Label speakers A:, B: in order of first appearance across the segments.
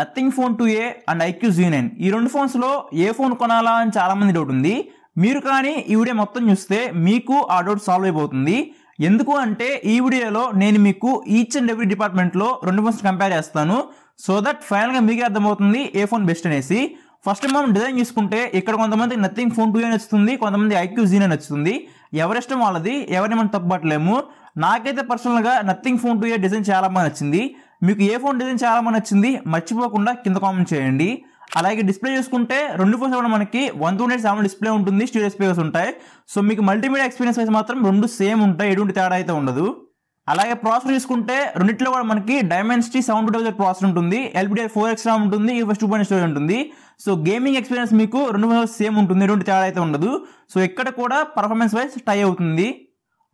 A: Nothing phone two A and iQOO Z nine ఈ రెండు ఫోన్స్లో ఏ ఫోన్ కొనాలా అని చాలామంది డౌట్ ఉంది మీరు కానీ ఈ వీడియో మొత్తం చూస్తే మీకు ఆ డౌట్ సాల్వ్ అయిపోతుంది ఎందుకు అంటే ఈ వీడియోలో నేను మీకు ఈచ్ అండ్ ఎవ్రీ డిపార్ట్మెంట్లో రెండు ఫోన్స్ కంపేర్ చేస్తాను సో దట్ ఫైనల్గా మీకే అర్థమవుతుంది ఏ ఫోన్ బెస్ట్ అనేసి ఫస్ట్ మనం డిజైన్ చూసుకుంటే ఇక్కడ కొంతమంది నథింగ్ ఫోన్ టూ ఏ నచ్చుతుంది కొంతమంది ఐక్యూ జీ అని వస్తుంది ఎవరిష్టం వాళ్ళది ఎవరిని మనం పట్టలేము నాకైతే పర్సనల్గా nothing phone two A design చాలా బాగా నచ్చింది మీకు ఏ ఫోన్ డిజైన్ చాలా బాగా నచ్చింది మర్చిపోకుండా కింద కామెంట్ చేయండి అలాగే డిస్ప్లే చూసుకుంటే రెండు ఫోన్స్ కూడా మనకి వన్ టూ సెవెన్ డిస్ప్లే ఉంటుంది స్టీరియో స్పీకర్స్ ఉంటాయి సో మీకు మల్టీమీడియా ఎక్స్పీరియన్స్ వైజ్ మాత్రం రెండు సేమ్ ఉంటాయి ఎటువంటి తేడా అయితే ఉండదు అలాగే ప్రాసెసర్ చూసుకుంటే రెండిట్లో కూడా మనకి dimensity seven two thousand processor ఉంటుంది ఎల్బిడిఆర్ ఫోర్ ఎక్స్ ఉంటుంది oh ఉంటుంది ఫస్ట్ టూ పాయింట్ స్టోరేజ్ ఉంటుంది సో గేమింగ్ ఎక్స్పీరియన్స్ మీకు రెండు సేమ్ ఉంటుంది ఎటువంటి తేడా అయితే ఉండదు సో ఎక్కడ కూడా పర్ఫార్మెన్స్ వైజ్ టై అవుతుంది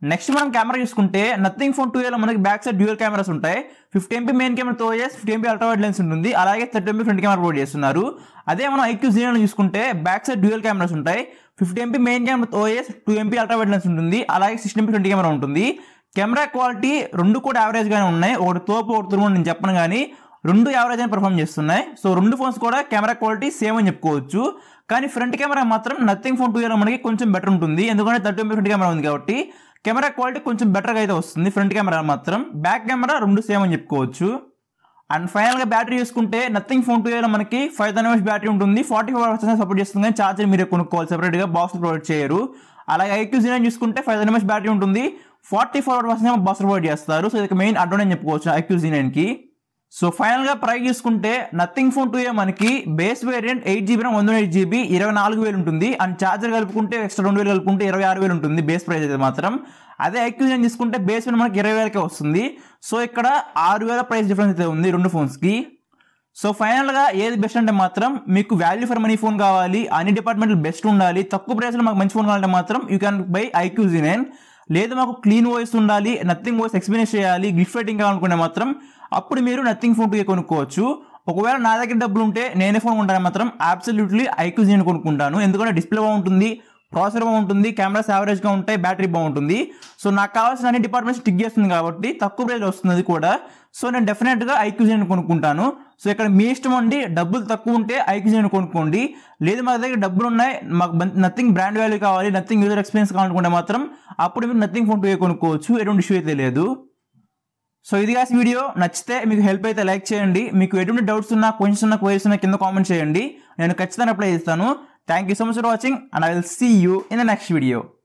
A: నెక్స్ట్ మనం కెమెరా చూసుకుంటే నథింగ్ ఫోన్ టూ ఏలో మనకి బ్యాక్ సైడ్ డ్యూయల్ కెమెరాస్ ఉంటాయి ఫిఫ్టీ ఎంపీ మెయిన్ కెమెరా తో చేసి ఫిఫ్టీ ఎంపీ అల్ట్రావైడ్ లెన్స్ ఉంటుంది అలాగే thirty MP front camera provide చేస్తున్నారు అదే మనం ఐక్యూ జీరో చూసుకుంటే బ్యాక్ సైడ్ డ్యూయల్ కెమెరాస్ ఉంటాయి ఫిఫ్టీ ఎంపీ మెయిన్ కెమెరా తో చేసి టూ ఎంపీ అల్ట్రావైడ్ లెన్స్ ఉంటుంది అలాగే సిక్స్టీ ఎంపీ ఫ్రంట్ కెమెరా ఉంటుంది కెమెరా క్వాలిటీ రెండు కూడా యావరేజ్గానే ఉన్నాయి ఒకటి తోపు ఒకటి తురుము నేను చెప్పను కానీ రెండు యావరేజ్ అని పర్ఫామ్ చేస్తున్నాయి సో రెండు ఫోన్స్ కూడా కెమెరా క్వాలిటీ సేమ్ అని చెప్పుకోవచ్చు కానీ ఫ్రంట్ కెమెరా మాత్రం నథింగ్ ఫోన్ టూ మనకి కొంచెం బెటర్ ఉంటుంది ఎందుకంటే థర్టీ ఎంపీ ఫ్రంట్ కెమెరా ఉంది కాబట్టి కెమెరా క్వాలిటీ కొంచెం బెటర్గా అయితే వస్తుంది ఫ్రంట్ కెమెరా మాత్రం బ్యాక్ కెమెరా రెండు సేమ్ అని చెప్పుకోవచ్చు అండ్ ఫైనల్గా బ్యాటరీ చూసుకుంటే నథింగ్ ఫోన్ టూ టూలో మనకి ఫైవ్ థౌసండ్ బ్యాటరీ ఉంటుంది ఫార్టీ ఫోర్ అవర్స్ సపోర్ట్ చేస్తుంది కానీ ఛార్జర్ మీరు కొనుక్కోవాలి సెపరేట్గా బాక్స్ ప్రొవైడ్ చేయరు అలాగే ఐక్యూ జీరో చూసుకుంటే ఫైవ్ థౌసండ్ బ్యాటరీ ఉంటుంది forty four hours box provide చేస్తారు సో ఇది మెయిన్ అడ్వాంటేజ్ చెప్పుకోవచ్చు ఐక్యూ జీనైన్కి సో ఫైనల్గా ప్రైస్ చూసుకుంటే నథింగ్ ఫోన్ టూ ఏ మనకి base variant eight GB one eight GB ఇరవై నాలుగు వేలు ఉంటుంది అండ్ ఛార్జర్ కలుపుకుంటే ఎక్స్ట్రా రెండు వేలు కలుపుకుంటే ఇరవై ఆరు వేలు ఉంటుంది బేస్ ప్రైస్ అయితే మాత్రం అదే ఎక్విజన్ తీసుకుంటే బేస్ వేరియంట్ మనకి ఇరవై వేలకే వస్తుంది సో ఇక్కడ ఆరు వేల ప్రైస్ డిఫరెన్స్ అయితే ఉంది రెండు ఫోన్స్కి సో ఫైనల్గా ఏది బెస్ట్ అంటే మాత్రం మీకు వాల్యూ ఫర్ మనీ ఫోన్ కావాలి అన్ని డిపార్ట్మెంట్లు బెస్ట్ ఉండాలి తక్కువ ప్రైస్లో మాకు మంచి ఫోన్ కావాలంటే మాత్రం you can buy iQOO Z nine లేదు మాకు క్లీన్ వాయిస్ ఉండాలి నథింగ్ వాయిస్ ఎక్స్పీరియన్స్ చేయాలి గిఫ్ట్ రైటింగ్ కావాలనుకుంటే మాత్రం అప్పుడు మీరు నథింగ్ ఫోన్ టూ కొనుక్కోవచ్చు ఒకవేళ నా దగ్గర డబ్బులు ఉంటే నేనే ఫోన్ కొంటాను మాత్రం అబ్సల్యూట్లీ ఐక్యూజ్ నేను కొనుక్కుంటాను ఎందుకంటే డిస్ప్లే బాగుంటుంది ప్రాసెసర్ బాగుంటుంది కెమెరాస్ యావరేజ్గా ఉంటాయి బ్యాటరీ బాగుంటుంది సో నాకు కావాల్సిన అన్ని డిపార్ట్మెంట్స్ టిక్ చేస్తుంది కాబట్టి తక్కువ ప్రైజ్ వస్తుంది కూడా సో నేను డెఫినెట్గా ఐక్యూజన్ కొనుక్కుంటాను సో ఇక్కడ మీ ఇష్టం అండి డబ్బులు తక్కువ ఉంటే ఐక్యూజన్ కొనుక్కోండి లేదు మా దగ్గర డబ్బులు ఉన్నాయి మాకు నథింగ్ బ్రాండ్ వాల్యూ కావాలి నథింగ్ యూజర్ ఎక్స్పీరియన్స్ కావాలనుకుంటే మాత్రం అప్పుడు మీరు నథింగ్ ఫోన్ టూ కొనుక్కోవచ్చు ఎటువంటి ఇష్యూ అయితే లేదు సో ఇది కాసి వీడియో నచ్చితే మీకు హెల్ప్ అయితే లైక్ చేయండి మీకు ఎటువంటి డౌట్స్ ఉన్నా క్వశ్చన్స్ ఉన్నా క్వైరీస్ ఉన్నా కింద కామెంట్ చేయండి నేను ఖచ్చితంగా అప్లై చేస్తాను Thank you so much for watching and I will see you in the next video.